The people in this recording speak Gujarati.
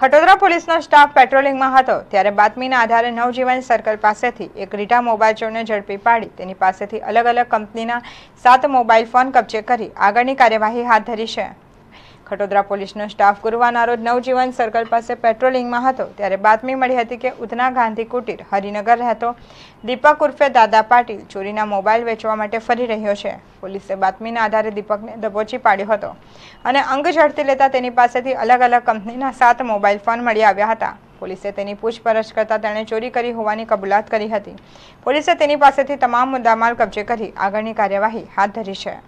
ખટોદરા પોલીસનો સ્ટાફ પેટ્રોલિંગમાં હતો ત્યારે બાતમીના આધારે નવજીવન સર્કલ પાસેથી એક રીટા મોબાઈલ ચોરને ઝડપી પાડી તેની પાસેથી અલગ અલગ કંપનીના સાત મોબાઈલ ફોન કબજે કરી આગળની કાર્યવાહી હાથ ધરી છે ખટોદરા પોલીસનો સ્ટાફ ગુરુવારના રોજ નવજીવન સર્કલ પાસે પેટ્રોલિંગમાં હતો ત્યારે બાતમી મળી હતી કે ઉધના ગાંધી કુટીર હરિનગર રહેતો દીપક ઉર્ફે દાદા પાટીલ ચોરીના મોબાઈલ વેચવા માટે ફરી રહ્યો છે પોલીસે બાતમીના આધારે દીપકને દબોચી પાડ્યો હતો અને અંગ ઝડતી લેતા તેની પાસેથી અલગ અલગ કંપનીના સાત મોબાઈલ ફોન મળી આવ્યા હતા પોલીસે તેની પૂછપરછ કરતા તેણે ચોરી કરી હોવાની કબૂલાત કરી હતી પોલીસે તેની પાસેથી તમામ મુદ્દામાલ કબજે કરી આગળની કાર્યવાહી હાથ ધરી છે